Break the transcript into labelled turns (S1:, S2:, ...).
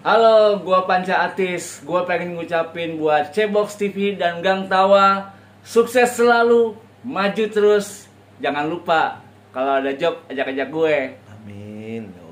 S1: Halo, gua Panca Atis. Gua pengen ngucapin buat Cebox TV dan Gang Tawa, sukses selalu, maju terus. Jangan lupa kalau ada job ajak-ajak gue.
S2: Amin.